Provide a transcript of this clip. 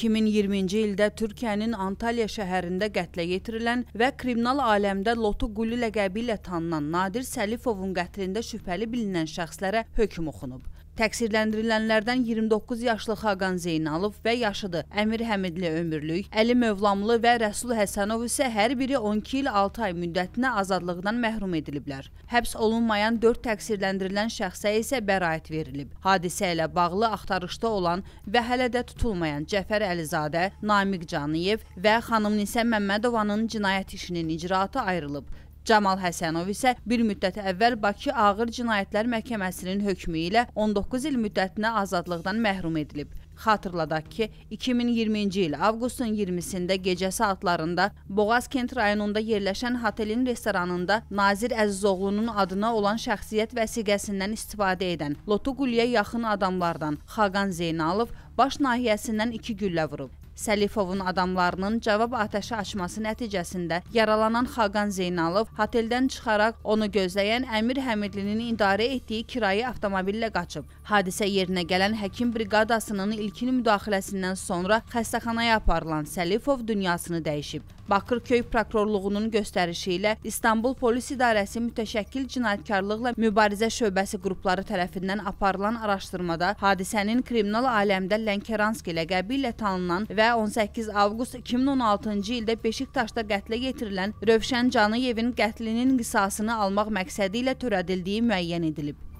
2020-ci ildə Türkiyənin Antalya şəhərində qətlə yetirilən və kriminal aləmdə Lotu Quli ləqəbi ilə tanınan Nadir Səlifovun qətlində şübhəli bilinən şəxslərə hökm oxunub. Təqsirləndirilənlərdən 29 yaşlı Xaqan Zeynalov və yaşıdı Əmir Həmidli ömürlük, Əli Mövlamlı və Rəsul Həsənov isə hər biri 12 il 6 ay müddətinə azadlıqdan məhrum ediliblər. Həbs olunmayan 4 təqsirləndirilən şəxsə isə bəraət verilib. Hadisə ilə bağlı axtarışda olan və hələ də tutulmayan Cəfər Əlizadə, Namiq Caniyev və xanım Nisə Məmmədovanın cinayət işinin icraatı ayrılıb. Camal Həsənov isə bir müddət əvvəl Bakı Ağır Cinayətlər Məhkəməsinin hökmü ilə 19 il müddətinə azadlıqdan məhrum edilib. Xatırladaq ki, 2020-ci il avqustun 20-sində gecə saatlarında Boğaz Kent rayonunda yerləşən hotelin restoranında Nazir Əzizoğlunun adına olan şəxsiyyət vəsiqəsindən istifadə edən Lotu Qulya yaxın adamlardan Xaqan Zeynalov baş nahiyəsindən iki güllə vurub. Səlifovun adamlarının cavab atəşi açması nəticəsində yaralanan Xaqan Zeynalov hoteldən çıxaraq onu gözləyən Əmir Həmidlinin idarə etdiyi kirayə avtomobillə qaçıb. Hadisə yerinə gələn həkim briqadasının ilkin müdaxiləsindən sonra xəstəxanaya aparılan Səlifov dünyasını dəyişib. Bakırköy prokurorluğunun göstərişi ilə İstanbul Polis İdarəsi mütəşəkkil cinayətkarlıqla mübarizə şöbəsi qrupları tərəfindən aparılan araşdırmada hadisənin kriminal aləmdə Lənkəranski ləqəbi ilə tanınan və 18 avqust 2016-cı ildə Beşiktaşda qətlə yetirilən Rövşən Canıyevin qətlinin qisasını almaq məqsədi ilə törədildiyi müəyyən edilib.